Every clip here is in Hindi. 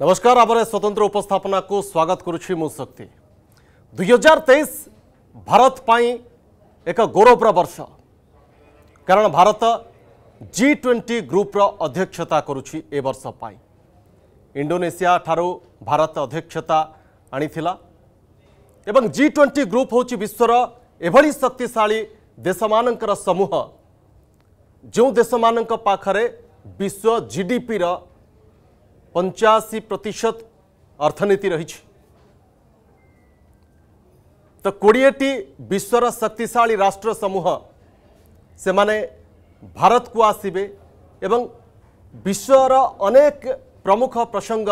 ନମସ୍କାର ଆମର ସ୍ୱତନ୍ତ୍ର ଉପସ୍ଥାପନାକୁ ସ୍ୱାଗତ କରୁଛି ମୁଁ ଶକ୍ତି ଦୁଇହଜାର ତେଇଶ ଭାରତ ପାଇଁ ଏକ ଗୌରବର ବର୍ଷ କାରଣ ଭାରତ ଜି ଟ୍ୱେଣ୍ଟି ଗ୍ରୁପ୍ର ଅଧ୍ୟକ୍ଷତା କରୁଛି ଏ ବର୍ଷ ପାଇଁ ଇଣ୍ଡୋନେସିଆ ଠାରୁ ଭାରତ ଅଧ୍ୟକ୍ଷତା ଆଣିଥିଲା ଏବଂ ଜି ଟ୍ୱେଣ୍ଟି ଗ୍ରୁପ୍ ହେଉଛି ବିଶ୍ୱର ଏଭଳି ଶକ୍ତିଶାଳୀ ଦେଶମାନଙ୍କର ସମୂହ ଯେଉଁ ଦେଶମାନଙ୍କ ପାଖରେ ବିଶ୍ୱ ଜିଡିପିର पंचाशी प्रतिशत अर्थनीति रही तो कोड़ेटी विश्वर शक्तिशाली राष्ट्र समूह से माने भारत को आसवे एवं विश्वर अनेक प्रमुख प्रसंग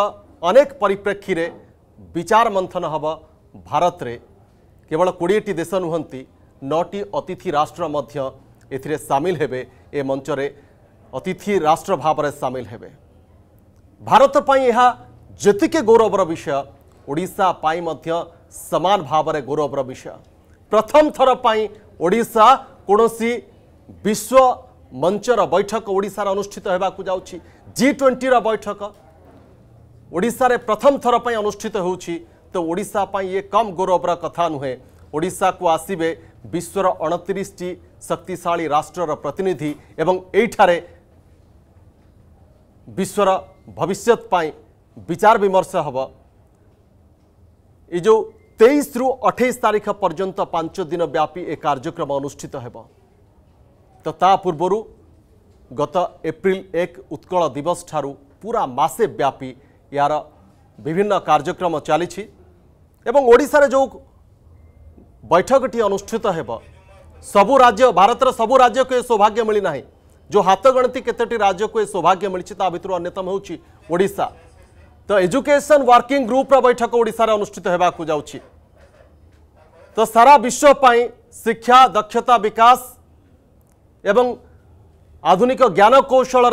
अनेक परिप्रेक्षी रे विचार मंथन हम भारत रे केवल कोड़ेटी देश नुहति नौटी अतिथि राष्ट्र मध्य सामिल हे ए रे अतिथि राष्ट्र भाव सामिल हेबे ଭାରତ ପାଇଁ ଏହା ଯେତିକି ଗୌରବର ବିଷୟ ଓଡ଼ିଶା ପାଇଁ ମଧ୍ୟ ସମାନ ଭାବରେ ଗୌରବର ବିଷୟ ପ୍ରଥମ ଥର ପାଇଁ ଓଡ଼ିଶା କୌଣସି ବିଶ୍ୱ ମଞ୍ଚର ବୈଠକ ଓଡ଼ିଶାରେ ଅନୁଷ୍ଠିତ ହେବାକୁ ଯାଉଛି ଜି ଟ୍ୱେଣ୍ଟିର ବୈଠକ ଓଡ଼ିଶାରେ ପ୍ରଥମ ଥର ପାଇଁ ଅନୁଷ୍ଠିତ ହେଉଛି ତ ଓଡ଼ିଶା ପାଇଁ ଇଏ କମ୍ ଗୌରବର କଥା ନୁହେଁ ଓଡ଼ିଶାକୁ ଆସିବେ ବିଶ୍ୱର ଅଣତିରିଶଟି ଶକ୍ତିଶାଳୀ ରାଷ୍ଟ୍ରର ପ୍ରତିନିଧି ଏବଂ ଏଇଠାରେ ବିଶ୍ୱର ভবিষ্যৎ পাই বিচার বিমর্শ হব এই যে তেইশ রু অঠেইশ তারিখ পর্যন্ত পাঁচ দিন ব্যাপী এ কার্যক্রম অনুষ্ঠিত হব তো তা পূর্বর গত এপ্রিল এক উৎকল দিবস ঠার পুরা মাসে ব্যাপী ইয়ার বিভিন্ন কার্যক্রম চালিছি এবং ওড়িশার যে বৈঠকটি অনুষ্ঠিত হব সবু রাজ্য ভারতের সবু রাজ্যকে সৌভাগ্য মিলি না जो हाथ गणति कतोटी राज्य को ये सौभाग्य मिली भितर अन्यतम होशा तो एजुकेशन वर्किंग ग्रुप बैठक ओडा अनुषित होगा तो सारा विश्वपी शिक्षा दक्षता विकास एवं आधुनिक ज्ञान कौशल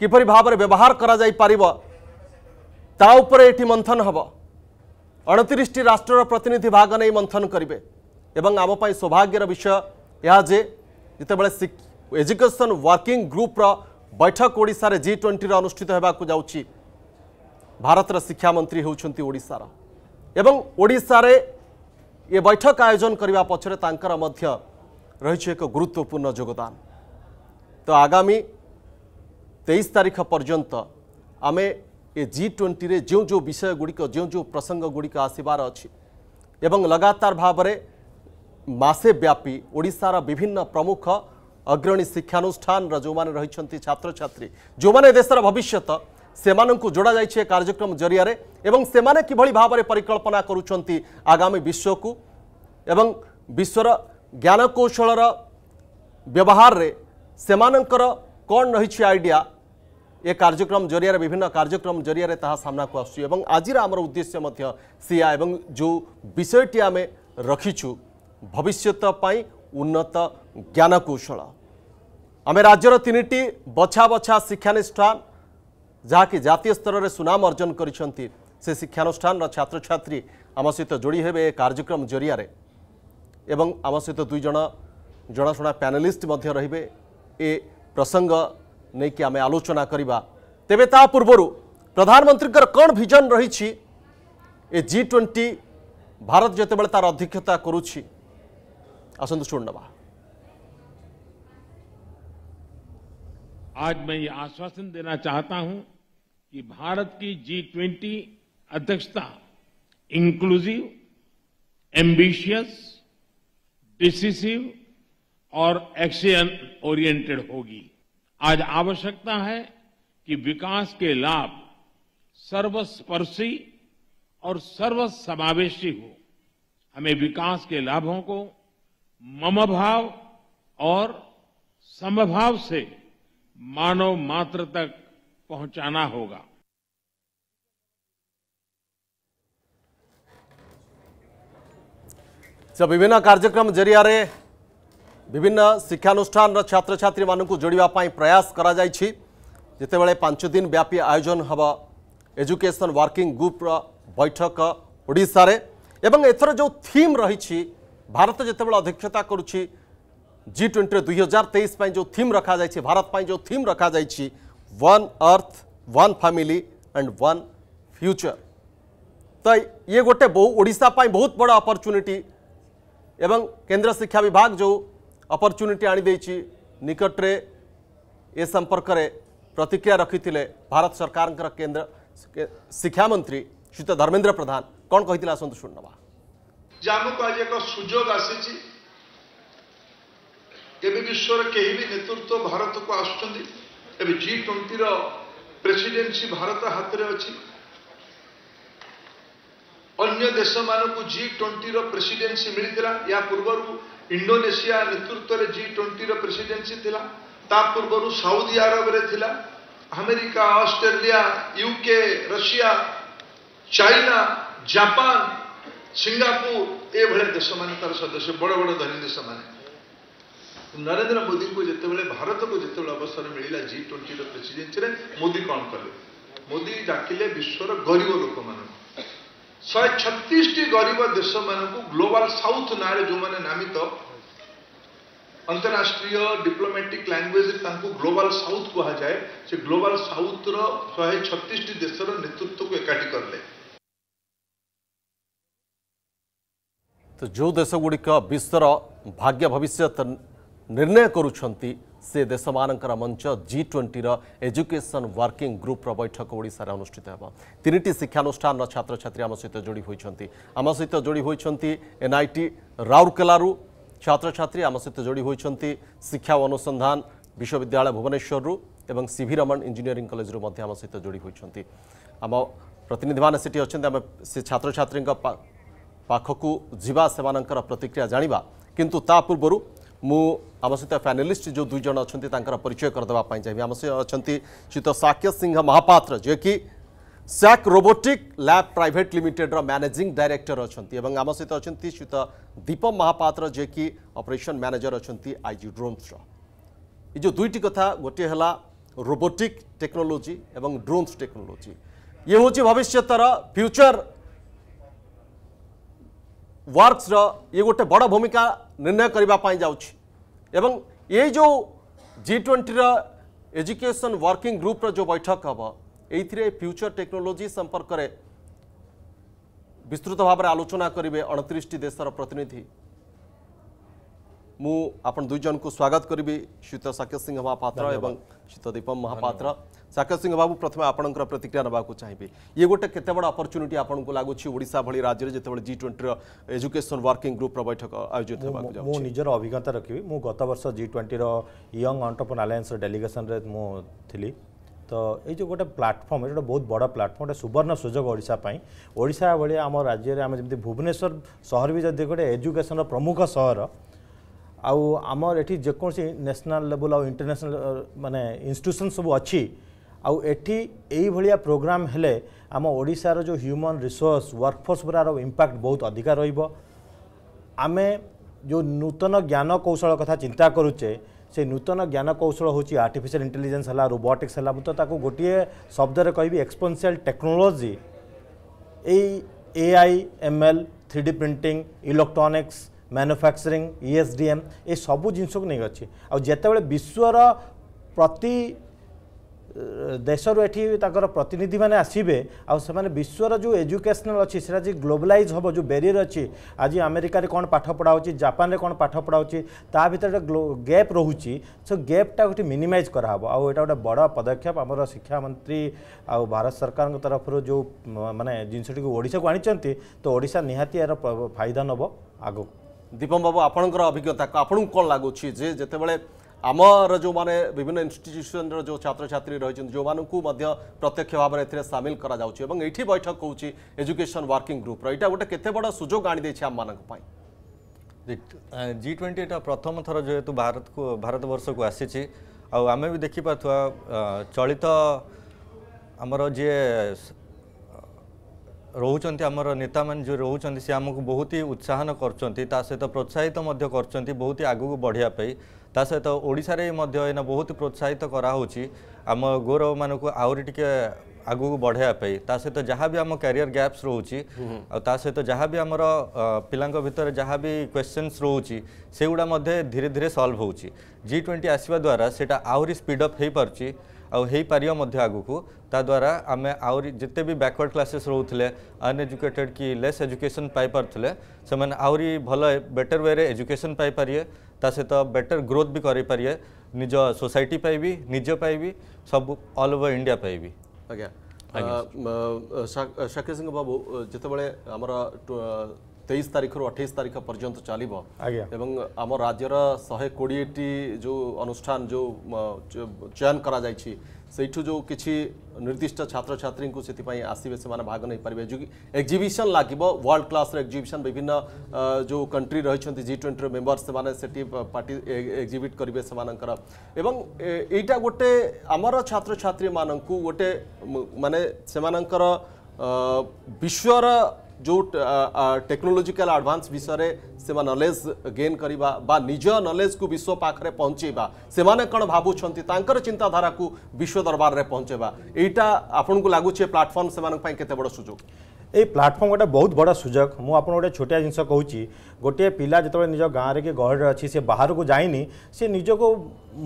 किपर भाव व्यवहार करापर ये मंथन हे अणती राष्ट्र प्रतिनिधि भाग नहीं मंथन करेंगे आमपाई सौभाग्यर विषय यह जे जिते ଏଜୁକେସନ୍ ୱାର୍କିଂ ଗ୍ରୁପ୍ର ବୈଠକ ଓଡ଼ିଶାରେ ଜି ଟ୍ୱେଣ୍ଟିରେ ଅନୁଷ୍ଠିତ ହେବାକୁ ଯାଉଛି ଭାରତର ଶିକ୍ଷାମନ୍ତ୍ରୀ ହେଉଛନ୍ତି ଓଡ଼ିଶାର ଏବଂ ଓଡ଼ିଶାରେ ଏ ବୈଠକ ଆୟୋଜନ କରିବା ପଛରେ ତାଙ୍କର ମଧ୍ୟ ରହିଛି ଏକ ଗୁରୁତ୍ୱପୂର୍ଣ୍ଣ ଯୋଗଦାନ ତ ଆଗାମୀ ତେଇଶ ତାରିଖ ପର୍ଯ୍ୟନ୍ତ ଆମେ ଏ ଜି ଟ୍ୱେଣ୍ଟିରେ ଯେଉଁ ଯେଉଁ ବିଷୟଗୁଡ଼ିକ ଯେଉଁ ଯେଉଁ ପ୍ରସଙ୍ଗଗୁଡ଼ିକ ଆସିବାର ଅଛି ଏବଂ ଲଗାତାର ଭାବରେ ମାସେ ବ୍ୟାପୀ ଓଡ଼ିଶାର ବିଭିନ୍ନ ପ୍ରମୁଖ ଅଗ୍ରଣୀ ଶିକ୍ଷାନୁଷ୍ଠାନର ଯେଉଁମାନେ ରହିଛନ୍ତି ଛାତ୍ରଛାତ୍ରୀ ଯେଉଁମାନେ ଦେଶର ଭବିଷ୍ୟତ ସେମାନଙ୍କୁ ଯୋଡ଼ାଯାଇଛି ଏ କାର୍ଯ୍ୟକ୍ରମ ଜରିଆରେ ଏବଂ ସେମାନେ କିଭଳି ଭାବରେ ପରିକଳ୍ପନା କରୁଛନ୍ତି ଆଗାମୀ ବିଶ୍ୱକୁ ଏବଂ ବିଶ୍ୱର ଜ୍ଞାନକୌଶଳର ବ୍ୟବହାରରେ ସେମାନଙ୍କର କ'ଣ ରହିଛି ଆଇଡ଼ିଆ ଏ କାର୍ଯ୍ୟକ୍ରମ ଜରିଆରେ ବିଭିନ୍ନ କାର୍ଯ୍ୟକ୍ରମ ଜରିଆରେ ତାହା ସାମ୍ନାକୁ ଆସୁଛି ଏବଂ ଆଜିର ଆମର ଉଦ୍ଦେଶ୍ୟ ମଧ୍ୟ ସେଇଆ ଏବଂ ଯେଉଁ ବିଷୟଟି ଆମେ ରଖିଛୁ ଭବିଷ୍ୟତ ପାଇଁ ଉନ୍ନତ ଜ୍ଞାନକୌଶଳ ଆମେ ରାଜ୍ୟର ତିନିଟି ବଛା ବଛା ଶିକ୍ଷାନୁଷ୍ଠାନ ଯାହାକି ଜାତୀୟ ସ୍ତରରେ ସୁନାମ ଅର୍ଜନ କରିଛନ୍ତି ସେ ଶିକ୍ଷାନୁଷ୍ଠାନର ଛାତ୍ରଛାତ୍ରୀ ଆମ ସହିତ ଯୋଡ଼ି ହେବେ ଏ କାର୍ଯ୍ୟକ୍ରମ ଜରିଆରେ ଏବଂ ଆମ ସହିତ ଦୁଇ ଜଣ ଜଣାଶୁଣା ପ୍ୟାନେଲିଷ୍ଟ ମଧ୍ୟ ରହିବେ ଏ ପ୍ରସଙ୍ଗ ନେଇକି ଆମେ ଆଲୋଚନା କରିବା ତେବେ ତା ପୂର୍ବରୁ ପ୍ରଧାନମନ୍ତ୍ରୀଙ୍କର କ'ଣ ଭିଜନ ରହିଛି ଏ ଜି ଟ୍ୱେଣ୍ଟି ଭାରତ ଯେତେବେଳେ ତାର ଅଧ୍ୟକ୍ଷତା କରୁଛି ଆସନ୍ତୁ ଶୁଣିନେବା आज मैं ये आश्वासन देना चाहता हूं कि भारत की जी ट्वेंटी अध्यक्षता इंक्लूसिव एम्बिशियस डिसिसिव और एक्शन ओरिएंटेड होगी आज आवश्यकता है कि विकास के लाभ सर्वस्पर्शी और सर्वसमावेशी हो हमें विकास के लाभों को ममभाव और समभाव से मानव मात्र तक पहुंचाना होगा अच्छा, विभिन्न कार्यक्रम जरिया विभिन्न शिक्षानुष्ठान छात्र छात्री मान जोड़ापी प्रयास करते पांच दिन व्यापी आयोजन हम एजुकेशन वर्किंग ग्रुप्र बैठक एवं एथर जो थीम रही भारत जिते अध्यक्षता करुच्छी जि ट्वेंटी दुई हजार तेईस जो थीम रखा जाए भारत जो थीम रखा जाए one earth one family and one future तो ये गोटे बहु ओडा बहुत बड़ अपरचुनिटी एवं केंद्र शिक्षा विभाग जो अपरचुनिटी आणीदे निकटरे ए संपर्क प्रतिक्रिया रखी भारत सरकार केन्द्र शिक्षा मंत्री श्री धर्मेन्द्र प्रधान कौन कही आसतु शुणवा जहाँ আমি আজ এক সুযোগ ଏବେ ବିଶ୍ୱର କେହି ବି ନେତୃତ୍ୱ ଭାରତକୁ ଆସୁଛନ୍ତି ଏବେ ଜି ଟ୍ୱେଣ୍ଟିର ପ୍ରେସିଡେନ୍ସି ଭାରତ ହାତରେ ଅଛି ଅନ୍ୟ ଦେଶମାନଙ୍କୁ ଜି ଟ୍ୱେଣ୍ଟିର ପ୍ରେସିଡେନ୍ସି ମିଳିଥିଲା ଏହା ପୂର୍ବରୁ ଇଣ୍ଡୋନେସିଆ ନେତୃତ୍ୱରେ ଜି ଟ୍ୱେଣ୍ଟିର ପ୍ରେସିଡେନ୍ସି ଥିଲା ତା ପୂର୍ବରୁ ସାଉଦି ଆରବରେ ଥିଲା America Australia UK Russia China Japan Singapore ଏଭଳିଆ ଦେଶମାନେ ତାର ସଦସ୍ୟ ବଡ଼ ବଡ଼ ଧନୀ ଦେଶମାନେ ନରେନ୍ଦ୍ର ମୋଦିଙ୍କୁ ଯେତେବେଳେ ଭାରତକୁ ଯେତେବେଳେ ଅବସର ମିଳିଲା ଜି ଟ୍ୱେଣ୍ଟିର ପ୍ରେସିଡେନ୍ସିରେ ମୋଦି କ'ଣ କଲେ ମୋଦି ଡାକିଲେ ବିଶ୍ୱର ଗରିବ ଲୋକମାନଙ୍କୁ ଶହେ ଛତିଶଟି ଗରିବ ଦେଶମାନଙ୍କୁ ଗ୍ଲୋବାଲ ସାଉଥ୍ ନାଁରେ ଯେଉଁମାନେ ନାମିତ अंतरराष्ट्रीय डिप्लोमेटिक लैंग्वेज ग्लोबल साउथ कहुए से ग्लोबल साउथ रहे छतीस टी देशर नेतृत्व को एकाठी करले तो जो देश गुड़िक विश्वर भाग्य भविष्य ନିର୍ଣ୍ଣୟ କରୁଛନ୍ତି ସେ ଦେଶମାନଙ୍କର ମଞ୍ଚ ଜି ଟ୍ୱେଣ୍ଟିର ଏଜୁକେସନ୍ ୱାର୍କିଂ ଗ୍ରୁପ୍ର ବୈଠକ ଓଡ଼ିଶାରେ ଅନୁଷ୍ଠିତ ହେବ ତିନିଟି ଶିକ୍ଷାନୁଷ୍ଠାନର ଛାତ୍ରଛାତ୍ରୀ ଆମ ସହିତ ଯୋଡ଼ି ହୋଇଛନ୍ତି ଆମ ସହିତ ଯୋଡ଼ି ହୋଇଛନ୍ତି ଏନ୍ଆଇଟି ରାଉରକେଲାରୁ ଛାତ୍ରଛାତ୍ରୀ ଆମ ସହିତ ଯୋଡ଼ି ହୋଇଛନ୍ତି ଶିକ୍ଷା ଓ ଅନୁସନ୍ଧାନ ବିଶ୍ୱବିଦ୍ୟାଳୟ ଭୁବନେଶ୍ୱରରୁ ଏବଂ ସି ଭି ରମଣ ଇଞ୍ଜିନିୟରିଂ କଲେଜରୁ ମଧ୍ୟ ଆମ ସହିତ ଯୋଡ଼ି ହୋଇଛନ୍ତି ଆମ ପ୍ରତିନିଧିମାନେ ସେଠି ଅଛନ୍ତି ଆମେ ସେ ଛାତ୍ରଛାତ୍ରୀଙ୍କ ପାଖକୁ ଯିବା ସେମାନଙ୍କର ପ୍ରତିକ୍ରିୟା ଜାଣିବା କିନ୍ତୁ ତା ପୂର୍ବରୁ ମୁଁ आम सहित फानालीस्ट जो दुईज अच्छा परिचय करदेवाई चाहिए आम सहित अच्छा श्रीत साक्य सिंह महापात्र जे कि স্যাক রোবোটিক ল্যাব প্রাইভেট লিমিটেডর ম্যানেজিং ডাইরেক্টর অনেক এবং আমার সহ অনেক শ্রীত দীপ মহাপাত্র যে কি অপরেসন ম্যানেজর অনেক আইজি ড্রোনসর এই যে দুইটি কথা গোটি হল রোবোটিক টেকনোলোজি এবং ড্রোনস টেকনোলোজি ইয়ে হচ্ছে ভবিষ্যতর ফ্যুচর ওয়ার্কসর ইয়ে গোটে বড় ভূমিকা নির্ণয় করা যাচ্ছে এবং ଏ ଯେଉଁ ଜି ଟ୍ୱେଣ୍ଟିର ଏଜୁକେସନ୍ ୱାର୍କିଂ ଗ୍ରୁପ୍ର ଯେଉଁ ବୈଠକ ହେବ ଏଇଥିରେ ଫ୍ୟୁଚର୍ ଟେକ୍ନୋଲୋଜି ସମ୍ପର୍କରେ ବିସ୍ତୃତ ଭାବରେ ଆଲୋଚନା କରିବେ ଅଣତିରିଶଟି ଦେଶର ପ୍ରତିନିଧି ମୁଁ ଆପଣ ଦୁଇ ଜଣଙ୍କୁ ସ୍ୱାଗତ କରିବି ଶ୍ରୀତ ସାକେତ ସିଂହ ମହାପାତ୍ର ଏବଂ ଶ୍ରୀତ ଦୀପମ ମହାପାତ୍ର ସାକେତ ସିଂହ ବାବୁ ପ୍ରଥମେ ଆପଣଙ୍କର ପ୍ରତିକ୍ରିୟା ନେବାକୁ ଚାହିଁବି ଇଏ ଗୋଟେ କେତେ ବଡ଼ ଅପରଚ୍ୟୁନିଟି ଆପଣଙ୍କୁ ଲାଗୁଛି ଓଡ଼ିଶା ଭଳି ରାଜ୍ୟରେ ଯେତେବେଳେ ଜି ଟ୍ୱେଣ୍ଟିର ଏଜୁକେସନ୍ ୱାର୍କିଂ ଗ୍ରୁପ୍ର ବୈଠକ ଆୟୋଜିତ ହେବାକୁ ଯାଉଛି ମୁଁ ନିଜର ଅଭିଜ୍ଞତା ରଖିବି ମୁଁ ଗତ ବର୍ଷ ଜି ଟ୍ୱେଣ୍ଟିର ୟଙ୍ଗ ଅଣ୍ଟରପ୍ରନ୍ ଆଲାଏନ୍ସର ଡେଲିଗେସନରେ ମୁଁ ଥିଲି ତ ଏଇ ଯେଉଁ ଗୋଟେ ପ୍ଲାଟଫର୍ମ ଏଇଟା ବହୁତ ବଡ଼ ପ୍ଲାଟଫର୍ମ ଗୋଟେ ସୁବର୍ଣ୍ଣ ସୁଯୋଗ ଓଡ଼ିଶା ପାଇଁ ଓଡ଼ିଶା ଭଳିଆ ଆମ ରାଜ୍ୟରେ ଆମେ ଯେମିତି ଭୁବନେଶ୍ୱର ସହର ବି ଯଦି ଗୋଟେ ଏଜୁକେସନର ପ୍ରମୁଖ ସହର ଆଉ ଆମର ଏଠି ଯେକୌଣସି ନ୍ୟାସନାଲ୍ ଲେବୁଲ୍ ଆଉ ଇଣ୍ଟରନ୍ୟାସନାଲ୍ ମାନେ ଇନଷ୍ଟିଟ୍ୟୁସନ୍ ସବୁ ଅଛି ଆଉ ଏଠି ଏଇଭଳିଆ ପ୍ରୋଗ୍ରାମ୍ ହେଲେ ଆମ ଓଡ଼ିଶାର ଯେଉଁ ହ୍ୟୁମାନ୍ ରିସୋର୍ସ ୱାର୍କଫୋର୍ସ ଉପରେ ଆର ଇମ୍ପାକ୍ଟ ବହୁତ ଅଧିକା ରହିବ ଆମେ ଯେଉଁ ନୂତନ ଜ୍ଞାନ କୌଶଳ କଥା ଚିନ୍ତା କରୁଛେ ସେ ନୂତନ ଜ୍ଞାନ କୌଶଳ ହେଉଛି ଆର୍ଟିଫିସିଆଲ ଇଣ୍ଟେଲିଜେନ୍ସ ହେଲା ରୋବୋଟିକ୍ସ ହେଲା ମୁଁ ତ ତାକୁ ଗୋଟିଏ ଶବ୍ଦରେ କହିବି ଏକ୍ସପେନ୍ସିଆଲ ଟେକ୍ନୋଲୋଜି ଏଇ AI ML three D printing electronics manufacturing ESDM ଏସବୁ ଜିନିଷକୁ ନେଇକି ଅଛି ଆଉ ଯେତେବେଳେ ବିଶ୍ୱର ପ୍ରତି ଦେଶରୁ ଏଠି ତାଙ୍କର ପ୍ରତିନିଧିମାନେ ଆସିବେ ଆଉ ସେମାନେ ବିଶ୍ୱର ଯେଉଁ ଏଜୁକେସନାଲ୍ ଅଛି ସେଇଟା ଯେ ଗ୍ଲୋବାଲାଇଜ୍ ହେବ ଯେଉଁ ବ୍ୟାରିୟର୍ ଅଛି ଆଜି ଆମେରିକାରେ କ'ଣ ପାଠ ପଢ଼ା ହେଉଛି ଜାପାନରେ କ'ଣ ପାଠ ପଢ଼ା ହେଉଛି ତା ଭିତରେ ଗୋଟେ ଗ୍ୟାପ୍ ରହୁଛି ସେ ଗ୍ୟାପ୍ଟାକୁ ଏଠି ମିନିମାଇଜ୍ କରାହେବ ଆଉ ଏଇଟା ଗୋଟେ ବଡ଼ ପଦକ୍ଷେପ ଆମର ଶିକ୍ଷାମନ୍ତ୍ରୀ ଆଉ ଭାରତ ସରକାରଙ୍କ ତରଫରୁ ଯେଉଁ ମାନେ ଜିନିଷଟିକୁ ଓଡ଼ିଶାକୁ ଆଣିଛନ୍ତି ତ ଓଡ଼ିଶା ନିହାତି ଏହାର ଫାଇଦା ନେବ ଆଗକୁ ଦୀପମ ବାବୁ ଆପଣଙ୍କର ଅଭିଜ୍ଞତା ଆପଣଙ୍କୁ କ'ଣ ଲାଗୁଛି ଯେ ଯେତେବେଳେ ଆମର ଯେଉଁମାନେ ବିଭିନ୍ନ ଇନଷ୍ଟିଚ୍ୟୁସନ୍ର ଯେଉଁ ଛାତ୍ରଛାତ୍ରୀ ରହିଛନ୍ତି ଯେଉଁମାନଙ୍କୁ ମଧ୍ୟ ପ୍ରତ୍ୟକ୍ଷ ଭାବରେ ଏଥିରେ ସାମିଲ କରାଯାଉଛି ଏବଂ ଏଇଠି ବୈଠକ ହେଉଛି ଏଜୁକେସନ୍ ୱାର୍କିଂ ଗ୍ରୁପ୍ର ଏଇଟା ଗୋଟେ କେତେ ବଡ଼ ସୁଯୋଗ ଆଣିଦେଇଛି ଆମମାନଙ୍କ ପାଇଁ ଜି ଟ୍ୱେଣ୍ଟି ଏଇଟା ପ୍ରଥମ ଥର ଯେହେତୁ ଭାରତକୁ ଭାରତବର୍ଷକୁ ଆସିଛି ଆଉ ଆମେ ବି ଦେଖିପାରୁଥିବା ଚଳିତ ଆମର ଯିଏ ରହୁଛନ୍ତି ଆମର ନେତାମାନେ ଯେଉଁ ରହୁଛନ୍ତି ସେ ଆମକୁ ବହୁତ ହି ଉତ୍ସାହନ କରୁଛନ୍ତି ତା ସହିତ ପ୍ରୋତ୍ସାହିତ ମଧ୍ୟ କରୁଛନ୍ତି ବହୁତ ଆଗକୁ ବଢ଼ିବା ପାଇଁ ତା ସହିତ ଓଡ଼ିଶାରେ ମଧ୍ୟ ଏଇନା ବହୁତ ପ୍ରୋତ୍ସାହିତ କରାହେଉଛି ଆମ ଗୌରବମାନଙ୍କୁ ଆହୁରି ଟିକେ ଆଗକୁ ବଢ଼େଇବା ପାଇଁ ତା ସହିତ ଯାହା ବି ଆମ କ୍ୟାରିୟର ଗ୍ୟାପ୍ସ ରହୁଛି ଆଉ ତା ସହିତ ଯାହା ବି ଆମର ପିଲାଙ୍କ ଭିତରେ ଯାହା ବି କ୍ୱେଶ୍ଚନ୍ସ ରହୁଛି ସେଗୁଡ଼ା ମଧ୍ୟ ଧୀରେ ଧୀରେ ସଲ୍ଭ ହେଉଛି ଜି ଟ୍ୱେଣ୍ଟି ଆସିବା ଦ୍ୱାରା ସେଇଟା ଆହୁରି ସ୍ପିଡ଼ଅପ୍ ହୋଇପାରୁଛି आईपर आगक ताद्वारा आम आते जिते भी बैकवर्ड क्लासेस रोते अनएजुकेटेड कि लेस एजुकेशन पाई पारे से आल बेटर वे एजुकेशन पारे सहित बेटर ग्रोथ भी कर निज सोसाइटी पाइबी निज पाइबी सब अल ओवर इंडिया पाइबी आज्ञा सिंह बाबू जिते बड़े তেইশ তারিখ রু অঠেইশ তারিখ পর্যন্ত চলব এবং আমার রাজ্যর শহে কোড়িয়েটি যে অনুষ্ঠান যে চয়ন করা যাই সেইঠু যে কিছু নির্দিষ্ট ছাত্রছাত্রী সেপাই আসবে সে ভাগ নেই পারবে এক্সিবিশন লাগব ওয়ার্ল্ড ক্লাসর এক্সিবিশন বিভিন্ন যে কন্ট্রি রয়েছেন জি টোয়েন্টির মেম্বর সে সেটি পার্টি এক্সিবিট করবে সে এবং এইটা গোটে আমার ছাত্রছাত্রী মানুষ গোটে মানে সে বিশ্বর जो टेक्नोलोजिकाल आडभान्स विषय से नलेज गेन करवा बा निज नलेज को विश्व पाखे पहुँचेवा से कौन भावुंतर चिंताधारा को विश्व दरबार में पहुँचेवा यहीटा आपन को लगुचे प्लाटफर्म से बड़ सुजोग এই প্লাটফর্ম গোটে বহুত বড় সুযোগ মু আপনার গোটে ছোটিয়া জিনিস কুচি গোটিয়ে পিলা যেত নিজ গাঁরে কি গহরে অছি সে বাহারকু যাইনি সে নিজকু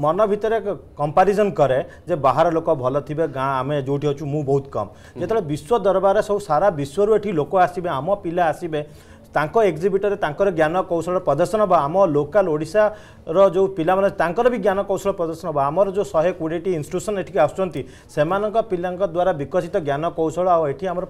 মন ভিতরে কম্পারিজন করে যে বাহার লোক ভালো থিবে গাঁ আমি যেটি অছু মু বহুত কম যেত বিশ্ব দরবারে সব সারা বিশ্বর এটি লোক আসবে আম পিলা আসবে ତାଙ୍କ ଏକ୍ଜିବିଟରେ ତାଙ୍କର ଜ୍ଞାନ କୌଶଳ ପ୍ରଦର୍ଶନ ହେବ ଆମ ଲୋକାଲ ଓଡ଼ିଶାର ଯେଉଁ ପିଲାମାନେ ତାଙ୍କର ବି ଜ୍ଞାନ କୌଶଳ ପ୍ରଦର୍ଶନ ହେବ ଆମର ଯେଉଁ ଶହେ କୋଡ଼ିଏଟି ଇନଷ୍ଟିଟ୍ୟୁସନ୍ ଏଠିକି ଆସୁଛନ୍ତି ସେମାନଙ୍କ ପିଲାଙ୍କ ଦ୍ୱାରା ବିକଶିତ ଜ୍ଞାନ କୌଶଳ ଆଉ ଏଠି ଆମର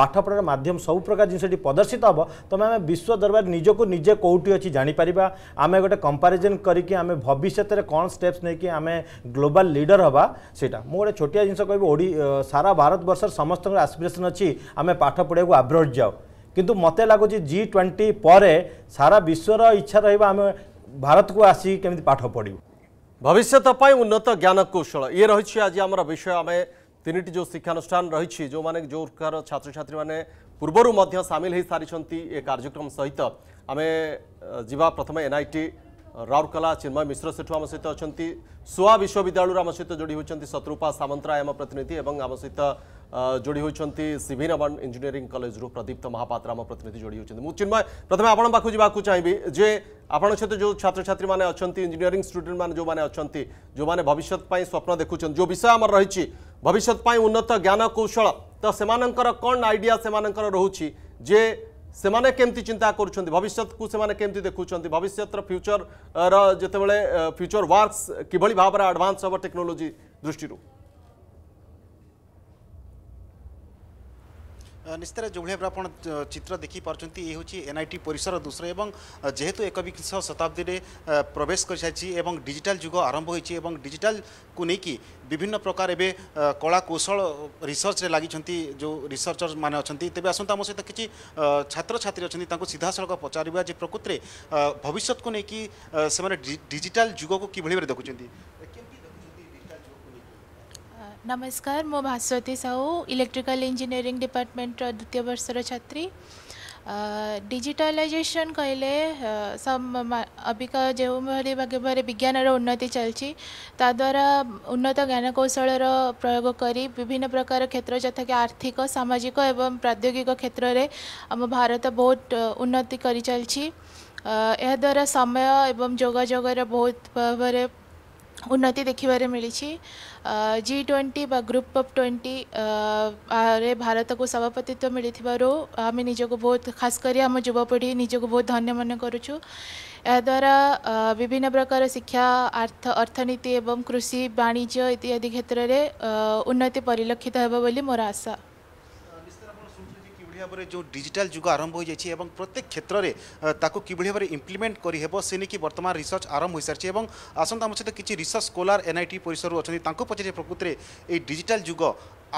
ପାଠପଢ଼ାର ମାଧ୍ୟମ ସବୁ ପ୍ରକାର ଜିନିଷ ଏଠି ପ୍ରଦର୍ଶିତ ହେବ ତମେ ଆମେ ବିଶ୍ୱ ଦରବାର ନିଜକୁ ନିଜେ କେଉଁଠି ଅଛି ଜାଣିପାରିବା ଆମେ ଗୋଟେ କମ୍ପାରିଜନ୍ କରିକି ଆମେ ଭବିଷ୍ୟତରେ କ'ଣ ଷ୍ଟେପ୍ସ ନେଇକି ଆମେ ଗ୍ଲୋବାଲ୍ ଲିଡର୍ ହେବା ସେଇଟା ମୁଁ ଗୋଟେ ଛୋଟିଆ ଜିନିଷ କହିବି ଓଡ଼ି ସାରା ଭାରତବର୍ଷର ସମସ୍ତଙ୍କର ଆସ୍ପିରେସନ୍ ଅଛି ଆମେ ପାଠ ପଢ଼ିବାକୁ ଆବ୍ରଡ଼ ଯାଉ কিন্তু মতো লাগুଛି জি ଟ୍ୱେଣ୍ଟି ପରେ ସାରା ବିଶ୍ୱର ଇଚ୍ଛା ରହିବ ଆମେ ଭାରତକୁ ଆସି କେମିତି ପାଠ ପଢ଼ିବୁ ଭବିଷ୍ୟତ ପାଇଁ ଉନ୍ନତ ଜ୍ଞାନ କୌଶଳ ଇଏ ରହିଛି ଆଜି ଆମର ବିଷୟ ଆମେ ତିନିଟି ଯେଉଁ ଶିକ୍ଷାନୁଷ୍ଠାନ ରହିଛି ଯେଉଁମାନେ ଯେଉଁ ପ୍ରକାର ଛାତ୍ରଛାତ୍ରୀମାନେ ପୂର୍ବରୁ ମଧ୍ୟ ସାମିଲ ହୋଇସାରିଛନ୍ତି ଏ କାର୍ଯ୍ୟକ୍ରମ ସହିତ ଆମେ ଯିବା ପ୍ରଥମେ ଏନ୍ଆଇଟି ରାଉରକେଲା ଚିନ୍ମୟ ମିଶ୍ର ସେଠୁ ଆମ ସହିତ ଅଛନ୍ତି ସୁଆ ବିଶ୍ୱବିଦ୍ୟାଳୟରୁ ଆମ ସହିତ ଯୋଡ଼ି ହୋଇଛନ୍ତି ଶତ୍ରୁପା ସାମନ୍ତରାୟ ଆମ ପ୍ରତିନିଧି ଏବଂ ଆମ ସହିତ जोड़ी होती सिभिन अवान इंजिनियरिंग कलेजु प्रदीप्त महापात्र आम प्रतिनिधि जोड़ी होती मुझ चिन्मय प्रथम आपण पाक जावाक चाहिए जे आपण सहित जो छात्र छात्री मैंने अच्छा इंजिनियरिंग स्टूडेंट मैंने जो मैंने अच्छा जो मैंने भविष्य स्वप्न देखुं जो विषय आम रही भविष्य उन्नत ज्ञान कौशल तो से कौन आइडिया से रोचे जे से केमती चिंता कर भविष्य को से देखुं भविष्य फ्यूचर रतेबले फ्यूचर वर्कस किभली भाव में आडभांस हम टेक्नोलोजी दृष्टि ନିଶ୍ଚିତ ଯେଉଁଭଳି ଆପଣ ଚିତ୍ର ଦେଖିପାରୁଛନ୍ତି ଏ ହେଉଛି ଏନ୍ଆଇଟି ପରିସର ଦୃଶ୍ୟ ଏବଂ ଯେହେତୁ ଏକବିଂଶ ଶତାବ୍ଦୀରେ ପ୍ରବେଶ କରିସାରିଛି ଏବଂ ଡିଜିଟାଲ ଯୁଗ ଆରମ୍ଭ ହୋଇଛି ଏବଂ ଡିଜିଟାଲକୁ ନେଇକି ବିଭିନ୍ନ ପ୍ରକାର ଏବେ କଳା କୌଶଳ ରିସର୍ଚ୍ଚରେ ଲାଗିଛନ୍ତି ଯେଉଁ ରିସର୍ଚ୍ଚର ମାନେ ଅଛନ୍ତି ତେବେ ଆସନ୍ତୁ ଆମ ସହିତ କିଛି ଛାତ୍ରଛାତ୍ରୀ ଅଛନ୍ତି ତାଙ୍କୁ ସିଧାସଳଖ ପଚାରିବା ଯେ ପ୍ରକୃତରେ ଭବିଷ୍ୟତକୁ ନେଇକି ସେମାନେ ଡିଜିଟାଲ ଯୁଗକୁ କିଭଳି ଭାବରେ ଦେଖୁଛନ୍ତି नमस्कार म Bhaswati Sahu electrical engineering department द्वितीय वर्षर छात्री डिजिटालाइजेशन कहले अबिक जो भाई भागे विज्ञान उन्नति चलती ताद्वारा उन्नत ज्ञानकौशल प्रयोग कर विभिन्न प्रकार क्षेत्र जथा कि आर्थिक सामाजिक एवं प्राद्योगिक क्षेत्र में आम भारत बहुत उन्नति कर समय एवं जोगाजोग बहुत भाव ଉନ୍ନତି ଦେଖିବାରେ ମିଳିଛି ଜି ଟ୍ୱେଣ୍ଟି ବା ଗ୍ରୁପ୍ ଅଫ୍ ଟ୍ୱେଣ୍ଟି ରେ ଭାରତକୁ ସଭାପତିତ୍ୱ ମିଳିଥିବାରୁ ଆମେ ନିଜକୁ ବହୁତ ଖାସ କରି ଆମ ଯୁବପିଢ଼ି ନିଜକୁ ବହୁତ ଧନ୍ୟ ମନେ କରୁଛୁ ଏହାଦ୍ୱାରା ବିଭିନ୍ନ ପ୍ରକାର ଶିକ୍ଷା ଆର୍ଥ ଅର୍ଥନୀତି ଏବଂ କୃଷି ବାଣିଜ୍ୟ ଇତ୍ୟାଦି କ୍ଷେତ୍ରରେ ଉନ୍ନତି ପରିଲକ୍ଷିତ ହେବ ବୋଲି ମୋର ଆଶା ভাবে যে ডিজিটাল যুগ আরম্ভ হয়ে যাই এবং প্রত্যেক ক্ষেত্রে তাকে কিভাবে ভাবে ইমপ্লিমেন্ট করি হব সে নেই বর্তমান রিসর্চ আরম্ভ হয়ে সারিছে এবং আসন্ত আমার সহ কিছু রিসর্চ স্কোলার এনআইটি পরিসর অনেক তাঁকু পচারি প্রকৃতিরে এই ডিজিটাল যুগ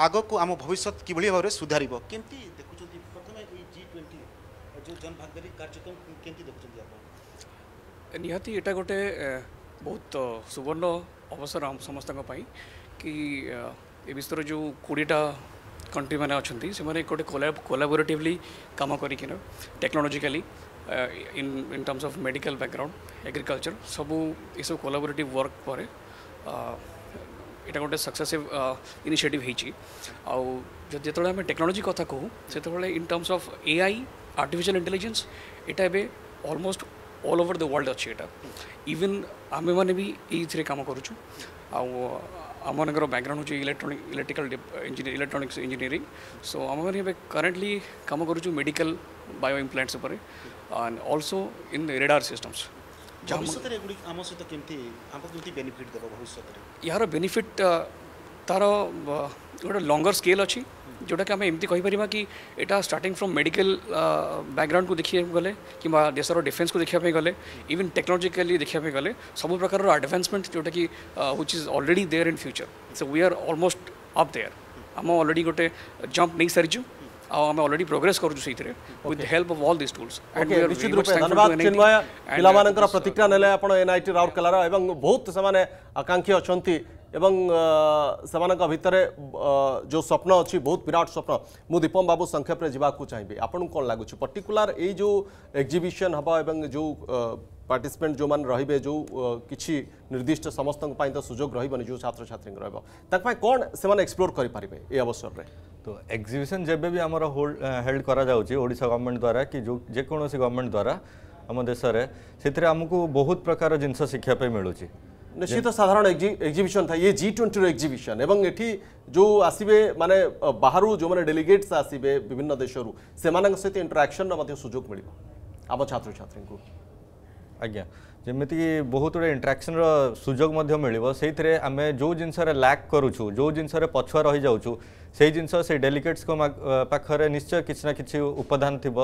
আগক আমার ভবিষ্যৎ কিভাবে ভাবে সুধারিব কেমতি দেখুছেন প্রথমে এই জি টোয়েন্টি যে জনভাগদারী কার্যক্রম কেমতি দেখুছেন আপনার ନିହାତି ଏଇଟା ଗୋଟେ ବହୁତ ସୁବର୍ଣ୍ଣ ଅବସର ଆମ ସମସ୍ତଙ୍କ ପାଇଁ କି ଏ ବିଷୟରେ कंट्री मैंने से मैंने गोटे कोलाबोरेटिवली कम कर technologically in in terms of medical background agriculture सब ये सब कोलाबोरेट वर्क पर यहाँ गोटे सक्सेसिव इनिशिएटिव इनिसीयेटिव होती आम टेक्नोलोजी कथा कहू से in terms of AI I artificial intelligence एटा एवं almost all over the world अच्छे इवन आम मैंने भी यही काम करुँ Amanagara background which is electronic, electrical engineer, electronics engineering. So Amanagara currently come करूँ medical bioimplants उपरे and also in the radar systems. भविष्य रे गुडी आम सहित केमती आम केमती बेनिफिट देबो भविष्य रे यार बेनिफिट तार गोटे लंगर स्केल अछि जोटा कि आम एमती कही कि यहाँ स्टार्टिंग फ्रॉम मेडिकल बैकग्राउंड को देखिए गले कि देशर डिफेन्स को देखापी गले इवन टेक्नोलोजिकली देखा गले सब प्रकार आडभासमेंट जोटा कि हुई is already there in future so we are almost अब देयर आम अलरेडी गोटे जम्प नहीं सारी आम अलरेडी प्रोग्रेस कर help of all this tools निश्चित रूप से uh, पिला uh, प्रतिक्रिया ने आप एनआईटी राउरकेल बहुत से आकांक्षी अच्छा এবং সমনক ভিতরে যে স্বপ্ন আছে বহুত বিরাট স্বপ্ন মো দীপম বাবু সংক্ষেপরে জিবা কো চাইবে आपण कोन লাগুচ পার্টিকুলার এই যে এক্সিবিউশন হবা এবং যে পার্টিসিপেন্ট জমান রহিবে যে কিচি নির্দিষ্ট সমস্তক পাইতো সুযোগ রহিবনি যে ছাত্র ছাত্রী রহব তাক পাই কোন সেমান এক্সপ্লোর করি পারিবে এই অবসরতে তো এক্সিবিউশন জেবে বি আমরো হোল্ড হেল্ড করা যাওচি ওড়িশা গভারমেন্ট দ্বারা কি যে কোন সরকারি গভারমেন্ট দ্বারা আমদে সরে সেটিরে আমক বহুত প্রকার জিনস শিক্ষা পে মেলুচি নিশ্চিত সাধারণ এক্সিবিশন থাকে ইয়ে জি টোয়েন্টির এক্সিবিশন এবং এটি যে আসবে মানে বাহার যে ডেলিগেটস আসবে বিভিন্ন দেশর সে ইন্টরাকশন সুযোগ মিলব আম ছাত্রছাত্রী আজ্ঞা ଯେମିତିକି ବହୁତ ଗୁଡ଼ିଏ ଇଣ୍ଟ୍ରାକ୍ସନ୍ର ସୁଯୋଗ ମଧ୍ୟ ମିଳିବ ସେଇଥିରେ ଆମେ ଯେଉଁ ଜିନିଷରେ ଲ୍ୟାକ୍ କରୁଛୁ ଯେଉଁ ଜିନିଷରେ ପଛୁଆ ରହିଯାଉଛୁ ସେଇ ଜିନିଷ ସେଇ ଡେଲିଗେଟ୍ସଙ୍କ ପାଖରେ ନିଶ୍ଚୟ କିଛି ନା କିଛି ଉପାଦାନ ଥିବ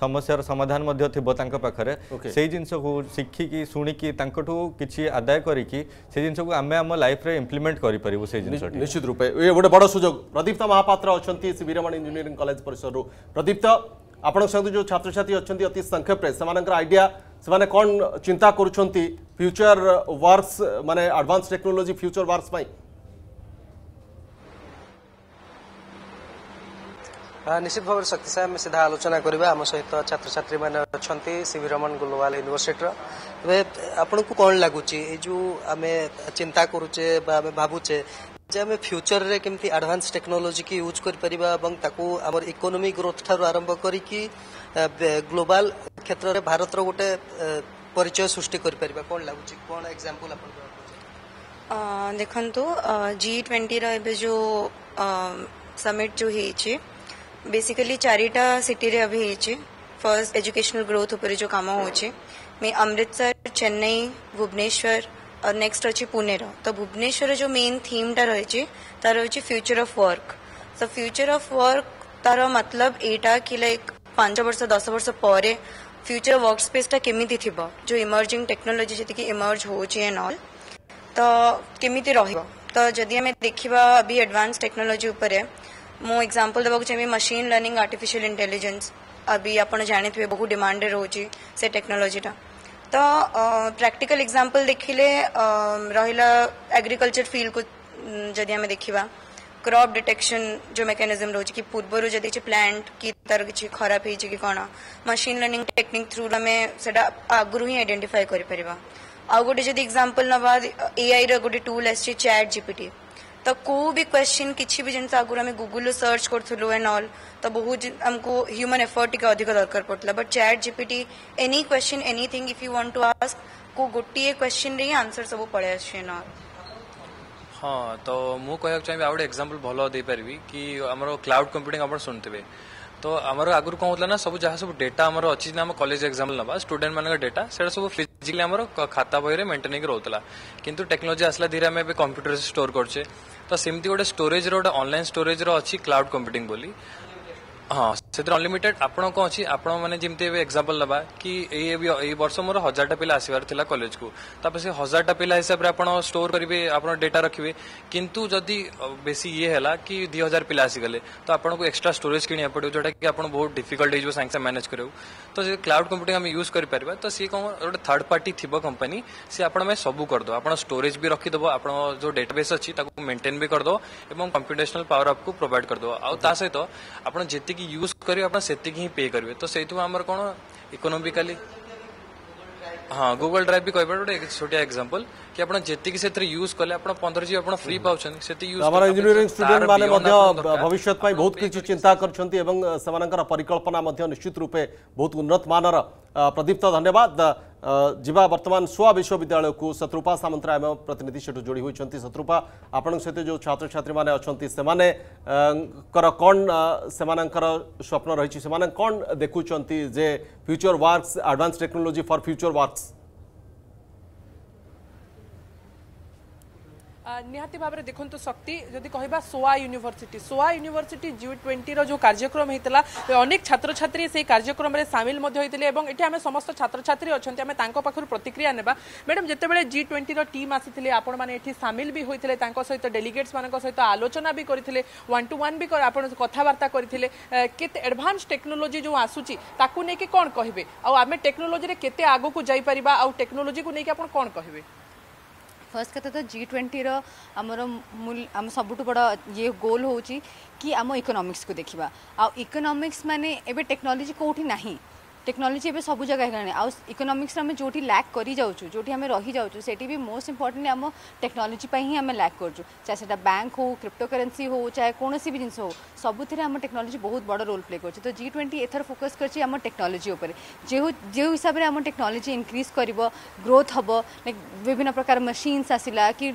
ସମସ୍ୟାର ସମାଧାନ ମଧ୍ୟ ଥିବ ତାଙ୍କ ପାଖରେ ସେଇ ଜିନିଷକୁ ଶିଖିକି ଶୁଣିକି ତାଙ୍କଠୁ କିଛି ଆଦାୟ କରିକି ସେଇ ଜିନିଷକୁ ଆମେ ଆମ ଲାଇଫ୍ରେ ଇମ୍ପ୍ଲିମେଣ୍ଟ କରିପାରିବୁ ସେଇ ଜିନିଷ ନିଶ୍ଚିତ ରୂପେ ଏ ଗୋଟେ ବଡ଼ ସୁଯୋଗ ପ୍ରଦୀପ୍ତ ମହାପାତ୍ର ଅଛନ୍ତି ଶିବିରମଣି ଇଞ୍ଜିନିୟରିଂ କଲେଜ ପରିସରରୁ ପ୍ରଦୀପ୍ତ আপনার সঙ্গে যে ছাত্রছাত্রী অনেক অতি সংক্ষেপে সে আইডিয়া সে কন চিন্তা করছেন ফ্যুচর ওয়ার্কস মানে আডভান্স টেকনোলোজি ফ্যুচর ওয়ার্কস পাই নিশ্চিত ভাবে শক্তি সাহেব আমি সিধা আলোচনা করা আম সহ ছাত্রছাত্রী মানে অনেক সিভি রমন গ্লোবাল ইউনিভার্সিটির এবে আপনার কম লাগুচি এই যে আমি চিন্তা করুচে বা আমি ভাবুচে आम फ्यूचर रे केमती एडवांस टेक्नोलोजी की यूज करू इकोनोमी ग्रोथ ठार आरंभ करी ग्लोबल क्षेत्र में भारत गोटे परिचय सृष्टि कर कौन लगुच कौन एक्जामपल आप देखु जी ट्वेंटी रो समिट जो है बेसिकली चारिटा सिटी रे अभी है फर्स्ट एजुकेशनल ग्रोथ उपर जो काम हो अमृतसर चेन्नई भुवनेश्वर और नेक्स्ट अच्छे पुणे तो भुवनेश्वर जो मेन थीम टा रही तार हूँ फ्यूचर ऑफ वर्क तो फ्यूचर ऑफ वर्क तार मतलब एटा कि लाइक पांच वर्ष दस वर्ष पर फ्यूचर वर्क स्पेस टा केमी थी जो इमर्जिंग टेक्नोलोजी जीत इमर्ज हो नल तो केमी रदि आम देखा अभी एडवांस टेक्नोलोजी मुझापल देवा चाहिए मशीन लर्णिंग आर्टिफिशियल इंटेलिजेन्स अभी आप जानते हैं बहुत डिमाण्ड रोचे से टेक्नोलोजी टाइम ତ ପ୍ରାକ୍ଟିକାଲ ଏକ୍ଜାମ୍ପଲ ଦେଖିଲେ ରହିଲା फिल्ड को ଯଦି ଆମେ ଦେଖିବା क्रप डिटेक्शन जो मेकानिजम रोचे कि पूर्व किसी प्लांट कि तार कि खराब हो कौन मशीन लर्निंग टेक्निक थ्रु आम आगु ही आईडेटिफाई कर आउ गोटे जब एक्जामपल ना एआई रोटे टूल आसपट जीपीटी तो कोई भी क्वेश्चन किसी भी जिन आगु गुगुल सर्च कर बहुत आमको ह्यूमन एफर्ट टी अधिक दरकार पड़ता but chat GPT any question anything if you want to ask को गोटे क्वेश्चन रे आंसर सब पड़े आस हाँ तो मुझे कहक चाहिए आउ गए भल दे पारि कि क्लाउड कंप्यूटिंग आप सुनते তো আমার ଆଗରୁ କ'ଣ ହେଉଥିଲା ନା ସବୁ ଯାହା ସବୁ ଡେଟା ଆମର ଅଛି ନା ଆମ କଲେଜ ଏକ୍ଜାମ୍ପଲ୍ ନେବା ଷ୍ଟୁଡେଣ୍ଟମାନଙ୍କ ଡେଟା ସେଟା ସବୁ ଫିଜିକାଲି ଆମର ଖାତା ବହିରେ ମେଣ୍ଟେନ୍ ହେଇକି ରହୁଥିଲା କିନ୍ତୁ ଟେକ୍ନୋଲୋଜି ଆସିଲା ଧୀରେ ଆମେ ଏବେ କମ୍ପ୍ୟୁଟରରେ ଷ୍ଟୋର କରୁଛେ ତ ସେମିତି ଗୋଟେ ଷ୍ଟୋରେଜର ଗୋଟେ ଅନଲାଇନ୍ ଷ୍ଟୋରେଜର ଅଛି କ୍ଲାଉଡ୍ କମ୍ପ୍ୟୁଟିଂ ବୋଲି हाँ से अनलिमिटेड आप अच्छी आप एक्जामपल ना कि वर्ष मोर हजार पिला आसवर थी कलेज को हजार टा पिला हिसाब से आज स्टोर करेंगे अपना डेटा रखिए किंतु जदि बेस ये है कि दि हजार पिला आसगले तो आपको एक्सट्रा स्टोरेज किए पड़ो जो आपको बहुत डिफिकल्ट हो सांगे मैनेज करेंगे तो क्लाउड कंप्यूटिंग आम यूज कर तो सी कौन गोटे थर्ड पार्टी थी कंपनी सी आप सब करदेव आप स्टोरेज भी रखीदेव आप जो डेटा बेस अच्छी मेन्टेन भी करदेव कंप्यूटेसनाल पावर आपको प्रोवैड करदेव आ सहित आप जी ଯେତିକି ୟୁଜ୍ କରିବେ ଆପଣ ସେତିକି ହିଁ ପେ କରିବେ ତ ସେଇଥିରୁ ଆମର କ'ଣ ଇକୋନୋମିକାଲି ହଁ ଗୁଗଲ ଡ୍ରାଇଭ୍ ବି କହିପାରିବେ ଗୋଟେ ଛୋଟିଆ ଏକ୍ସାମ୍ପଲ୍ कि आपण जेतिक सेत्र यूज करले आपण 15 जी आपण फ्री पाउछन सेती यूज हमर इंजीनियरिंग स्टूडेंट माने मध्य भविष्यत पई बहुत किछ चिंता करछंती एवं समानकर परिकल्पना मध्य निश्चित रूपे बहुत उन्नत मानर प्रदीप्त धन्यवाद जीवा वर्तमान सुआ विश्वविद्यालय को शत्रुपा सामंतराय प्रतिनिधि सेठ जोड़ी होती शत्रुपा आपण सहित जो छात्र छात्री मैंने अच्छा से मैने कौन से स्वप्न रही कौन देखुंजे future works advance technology for future works ନିହାତି ଭାବରେ ଦେଖନ୍ତୁ ଶକ୍ତି ଯଦି କହିବା SOA university SOA university G ଟ୍ୱେଣ୍ଟିର ଯେଉଁ କାର୍ଯ୍ୟକ୍ରମ ହେଇଥିଲା ଅନେକ ଛାତ୍ରଛାତ୍ରୀ ସେହି କାର୍ଯ୍ୟକ୍ରମରେ ସାମିଲ ମଧ୍ୟ ହୋଇଥିଲେ ଏବଂ ଏଠି ଆମେ ସମସ୍ତ ଛାତ୍ରଛାତ୍ରୀ ଅଛନ୍ତି ଆମେ ତାଙ୍କ ପାଖରୁ ପ୍ରତିକ୍ରିୟା ନେବା ମ୍ୟାଡ଼ାମ୍ ଯେତେବେଳେ ଜି ଟ୍ୱେଣ୍ଟିର ଟିମ୍ ଆସିଥିଲେ ଆପଣମାନେ ଏଠି ସାମିଲ ବି ହୋଇଥିଲେ ତାଙ୍କ ସହିତ ଡେଲିଗେଟ୍ସମାନଙ୍କ ସହିତ ଆଲୋଚନା ବି କରିଥିଲେ ୱାନ୍ ଟୁ ୱାନ୍ ବି ଆପଣ କଥାବାର୍ତ୍ତା କରିଥିଲେ କେତେ ଆଡ଼ଭାନ୍ସ ଟେକ୍ନୋଲୋଜି ଯେଉଁ ଆସୁଛି ତାକୁ ନେଇକି କ'ଣ କହିବେ ଆଉ ଆମେ ଟେକ୍ନୋଲୋଜିରେ କେତେ ଆଗକୁ ଯାଇପାରିବା ଆଉ ଟେକ୍ନୋଲୋଜିକୁ ନେଇକି ଆପଣ କ'ଣ କହିବେ ଫାର୍ଷ୍ଟ କଥା ତ ଜି ଟ୍ୱେଣ୍ଟିର ଆମର ମୂଲ ଆମ ସବୁଠୁ ବଡ଼ ଇଏ ଗୋଲ୍ ହେଉଛି କି ଆମ ଇକୋନୋମିକ୍ସକୁ ଦେଖିବା ଆଉ ଇକୋନୋମିକ୍ସ ମାନେ ଏବେ ଟେକ୍ନୋଲୋଜି କେଉଁଠି ନାହିଁ टेक्नोलोजी ଏବେ ସବୁ ଜାଗା ହେଇଗଲାଣି ଆଉ ଇକୋନୋମିକ୍ସରେ ଆମେ ଯେଉଁଠି ଲ୍ୟାକ୍ କରିଯାଉଛୁ ଯେଉଁଠି ଆମେ ରହିଯାଉଛୁ ସେଠି ବି ମୋଷ୍ଟ ଇମ୍ପୋର୍ଟାଣ୍ଟ ଆମ ଟେକ୍ନୋଲୋଜି ପାଇଁ ହିଁ ଆମେ ଲ୍ୟାକ୍ କରୁଛୁ ଚାହେ ସେଟା ବ୍ୟାଙ୍କ ହଉ କ୍ରିପ୍ଟୋ କରେନ୍ସି ହଉ ଚାହେ କୌଣସି ବି ଜିନିଷ ହଉ ସବୁଥିରେ ଆମ ଟେକ୍ନୋଲୋଜି ବହୁତ ବଡ଼ ରୋଲ୍ ପ୍ଲେ କରୁଛି ତ ଜି ଟ୍ୱେଣ୍ଟି ଏଥର ଫୋକସ୍ କରିଛି ଆମ ଟେକ୍ନୋଲୋଜି ଉପରେ ଯେଉଁ ଯେଉଁ ହିସାବରେ ଆମ ଟେକ୍ନୋଲୋଜି ଇନକ୍ରିଜ୍ କରିବ ଗ୍ରୋଥ୍ ହେବ ଲାଇକ୍ ବିଭିନ୍ନ ପ୍ରକାର ମେସିନ୍ସ ଆସିଲା କି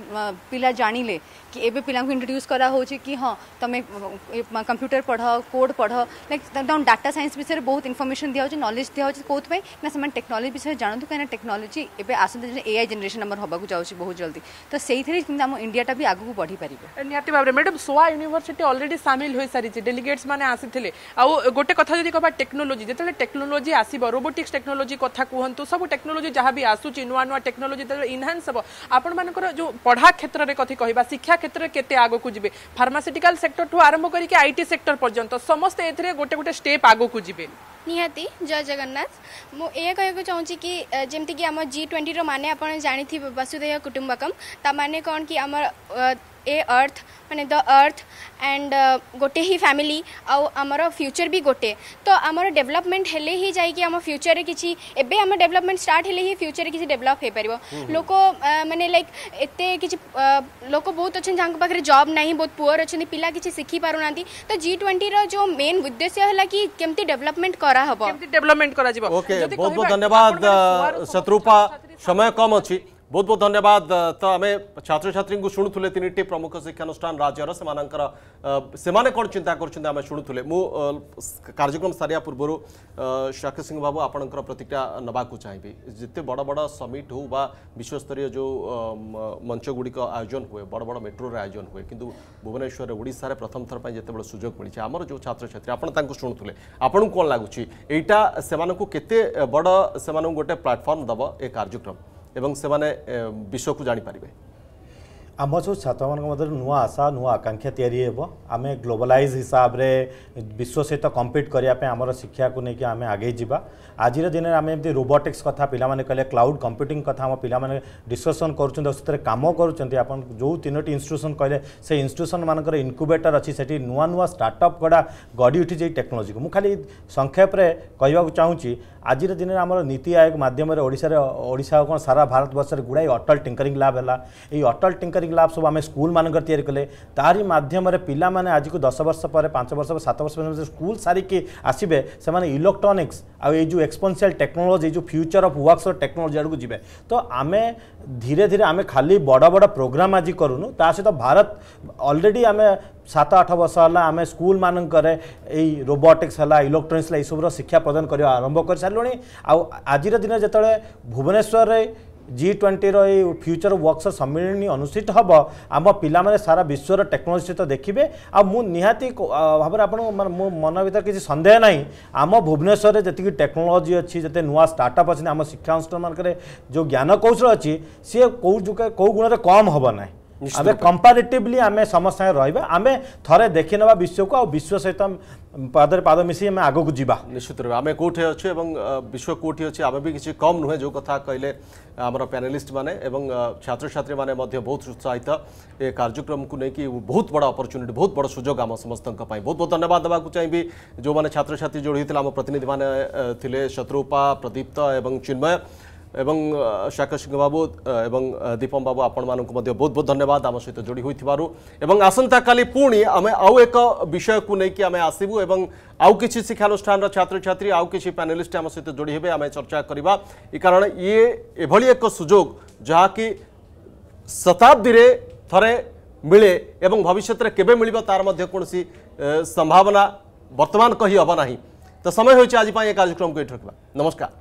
ପିଲା ଜାଣିଲେ कि एवं पिला इंट्रोड्यूस कराऊ कि हाँ तुम कंप्यूटर पढ़ कोड पढ़ लाइक डाटा सैंस विषय में बहुत इनफर्मेशन दिखाई नलेज दिखाई कौपाई ना से टेक्नोलोजी विषय जानतु कहीं टेक्नोलोजी एवं आसंता दिन एआई जेनेसन आम हाँ जाऊँगी बहुत जल्दी तो से आम इंडियाटा भी आगे बढ़ी पारे निहती भाव में मैडम सोआ यूनिवर्सिटी अलरेडी सामिल हो सारी डेलीगेट्स मैंने आसी आउ गोटे कथा जब कह टेक्नोलोजी जिते टेक्नोलोजी आसब रोबोटिक्स टेक्नोलोजी कथा कहतु सब टेक्नोलोजी जहाँ भी आसूँ नुआ नुआ टेक्नोलोजी इनहांस हम आपण मान जो पढ़ा क्षेत्र में कथी कह शिक्षा ক্ষেত্রে কেতে আগুক যাবে ফার্মাসিটিকাল সেক্টর ঠু আরম্ভ করিকি আইটি সেক্টর পর্যন্ত সমস্তে এতে গোটে গোটে স্টেপ আগুক যাবে নিহতি জয় জগন্নাথ ମୁଁ ଏହା କହିବାକୁ ଚାହୁଁଛି କି ଯେମିତିକି ଆମ ଜି ଟ୍ୱେଣ୍ଟିର ମାନେ ଆପଣ ଜାଣିଥିବେ ବସୁଧୈବ କୁଟୁମ୍ବକମ୍ ତା ମାନେ କ'ଣ କି ଆମର ए अर्थ मैंने द अर्थ एंड uh, गोटे ही फैमिली आउ आमर फ्यूचर भी गोटे तो आम डेवलपमेंट हेले ही जाइए आम फ्यूचर में किसी एवं आम डेवलपमेंट स्टार्ट हेले ही फ्यूचर में किसी डेवलप हो पार लोक मैंने लाइक एत कि लोक बहुत अच्छे जहाँ पाखे जब ना बहुत पुअर अच्छा पिला किसी शिखी ना तो जी ट्वेंटी रो मेन उद्देश्य है कि कमी डेवलपमेंट करा हबो डेवलपमेंट करा ओके बहुत बहुत धन्यवाद शत्रुपा समय कम अछि ବହୁତ ବହୁତ ଧନ୍ୟବାଦ ତ ଆମେ ଛାତ୍ରଛାତ୍ରୀଙ୍କୁ ଶୁଣୁଥିଲେ ତିନିଟି ପ୍ରମୁଖ ଶିକ୍ଷାନୁଷ୍ଠାନ ରାଜ୍ୟର ସେମାନଙ୍କର ସେମାନେ କ'ଣ ଚିନ୍ତା କରୁଛନ୍ତି ଆମେ ଶୁଣୁଥିଲେ ମୁଁ କାର୍ଯ୍ୟକ୍ରମ ସାରିବା ପୂର୍ବରୁ ଶାକିର ସିଂ ବାବୁ ଆପଣଙ୍କର ପ୍ରତିକ୍ରିୟା ନେବାକୁ ଚାହିଁବି ଯେତେ ବଡ଼ ବଡ଼ ସମିଟ୍ ହେଉ ବା ବିଶ୍ୱସ୍ତରୀୟ ଯେଉଁ ମଞ୍ଚଗୁଡ଼ିକ ଆୟୋଜନ ହୁଏ ବଡ଼ ବଡ଼ ମେଟ୍ରୋରେ ଆୟୋଜନ ହୁଏ କିନ୍ତୁ ଭୁବନେଶ୍ୱରରେ ଓଡ଼ିଶାରେ ପ୍ରଥମ ଥର ପାଇଁ ଯେତେବେଳେ ସୁଯୋଗ ମିଳିଛି ଆମର ଯେଉଁ ଛାତ୍ରଛାତ୍ରୀ ଆପଣ ତାଙ୍କୁ ଶୁଣୁଥିଲେ ଆପଣଙ୍କୁ କ'ଣ ଲାଗୁଛି ଏଇଟା ସେମାନଙ୍କୁ କେତେ ବଡ଼ ସେମାନଙ୍କୁ ଗୋଟେ ପ୍ଲାଟଫର୍ମ ଦେବ ଏ କାର୍ଯ୍ୟକ୍ରମ এবং সেমানে বিশ্বকু জানিপারিবে आम सब छात्र मध्य नुआ आशा नुआ आकांक्षा या आम ग्लोबलाइज हिसाब से विश्व सहित कंपीट करने आम शिक्षा को लेकिन आम आगे जावा आज दिन आम एम रोबोटिक्स कथ पे कहले क्लाउड कंप्यूटिंग कथ आम डिस्कसन कर कम कर जो तीनो इन्यूट्यूसन कहले से इन्यूट्यूसन मानक इनक्यूबेटर अच्छी से नुआ नुआ स्टार्टअप कड़ा गढ़ी उठी टेक्नोलोजी को मुझे खाली संक्षेप कहवाक चाहूँगी आज दिन में आम नीति आयोग मध्यम ओडा कौन सारा भारत बर्ष गुड़ाए अटल टिंकरिंग लाभ है ये अटल टिंकरिंग ला सब स्कूल म तयारी कले तारि माध्यमले पहिला आजको दस वर्ष पर पाँच वर्ष सात वर्ष पर स्कुल सारिक आसबे इलेक्ट्रोनिक्स आउ ए जो एक्सपेन्सियल टेक्नोलोजी जो फ्यूचर अफ वर्क्स टेक्नोलोजी आडକୁ ଯିବେ ତ ଆମେ ଧୀରେ ଧୀରେ ଆମେ ଖାଲି ବଡ଼ ବଡ଼ ପ୍ରୋଗ୍ରାମ୍ ଆଜି କରୁନୁ ତା ସହିତ ଭାରତ ଅଲରେଡ଼ି ଆମେ ସାତ ଆଠ ବର୍ଷ ହେଲା ଆମେ ସ୍କୁଲମାନଙ୍କରେ ଏଇ ରୋବୋଟିକ୍ସ ହେଲା ଇଲେକ୍ଟ୍ରୋନିକ୍ସ ହେଲା ଏଇସବୁର ଶିକ୍ଷା ପ୍ରଦାନ କରିବା ଆରମ୍ଭ କରିସାରିଲୁଣି ଆଉ ଆଜିର ଦିନରେ ଯେତେବେଳେ ଭୁବନେଶ୍ୱରରେ জি ଟ୍ୱେଣ୍ଟିର ଏଇ ଫ୍ୟୁଚର ୱାର୍କସପ୍ ସମ୍ମିଳନୀ ଅନୁଷ୍ଠିତ ହେବ ଆମ ପିଲାମାନେ ସାରା ବିଶ୍ୱର ଟେକ୍ନୋଲୋଜି ସହିତ ଦେଖିବେ ଆଉ ମୁଁ ନିହାତି ଭାବରେ ଆପଣଙ୍କୁ ମୋ ମନ ଭିତରେ କିଛି ସନ୍ଦେହ ନାହିଁ ଆମ ଭୁବନେଶ୍ୱରରେ ଯେତିକି ଟେକ୍ନୋଲୋଜି ଅଛି ଯେତେ ନୂଆ ଷ୍ଟାର୍ଟଅପ୍ ଅଛନ୍ତି ଆମ ଶିକ୍ଷାନୁଷ୍ଠାନମାନଙ୍କରେ ଯେଉଁ ଜ୍ଞାନ କୌଶଳ ଅଛି ସିଏ କେଉଁ କେଉଁ ଗୁଣରେ କମ୍ ହେବ ନାହିଁ ଆମେ କମ୍ପାରିଟିଭଲି ଆମେ ସମସ୍ତଙ୍କ ରହିବା ଆମେ ଥରେ ଦେଖିନେବା ବିଶ୍ୱକୁ ଆଉ ବିଶ୍ୱ ସହିତ ପାଦରେ ପାଦ ମିଶି ଆମେ ଆଗକୁ ଯିବା ନିଶ୍ଚିତ ରୂପେ ଆମେ କେଉଁଠି ଅଛୁ ଏବଂ ବିଶ୍ୱ କେଉଁଠି ଅଛି ଆମେ ବି କିଛି କମ୍ ନୁହେଁ ଯେଉଁ କଥା କହିଲେ ଆମର ପ୍ୟାନେଲିଷ୍ଟ ମାନେ ଏବଂ ଛାତ୍ରଛାତ୍ରୀମାନେ ମଧ୍ୟ ବହୁତ ଉତ୍ସାହିତ ଏ କାର୍ଯ୍ୟକ୍ରମକୁ ନେଇକି ବହୁତ ବଡ଼ ଅପରଚ୍ୟୁନିଟି ବହୁତ ବଡ଼ ସୁଯୋଗ ଆମ ସମସ୍ତଙ୍କ ପାଇଁ ବହୁତ ବହୁତ ଧନ୍ୟବାଦ ଦେବାକୁ ଚାହିଁବି ଯେଉଁମାନେ ଛାତ୍ରଛାତ୍ରୀ ଯୋଡ଼ି ହୋଇଥିଲେ ଆମ ପ୍ରତିନିଧିମାନେ ଥିଲେ ଶତ୍ରୁପା ପ୍ରଦୀପ୍ତ ଏବଂ ଚିନ୍ମୟ এবং শাখা সিংহবাবু এবং দীপম বাবু আপনার বহুত বহুত ধন্যবাদ আমার সহ যোড়ি হয়েছিল এবং আসন্তকালি পুঁ আমি আউ এক বিষয়কু নেই আমি আসবু এবং আউ কিছু শিক্ষানুষ্ঠানর ছাত্রছাত্রী আউ কিছু প্যানেলিস্ট আমার সহ যোড়ি হবে আমি চর্চা করা ই কারণ ইয়ে এভাবে এক সুযোগ যা কি শতাব্দীরে থরে মিলে এবং ভবিষ্যতের কেবে মিলব তার মধ্যে কোণী সম্ভাবনা বর্তমান কহি হব না তো সময় হয়েছে আজ এই কার্যক্রমকে এটি রাখবা নমস্কার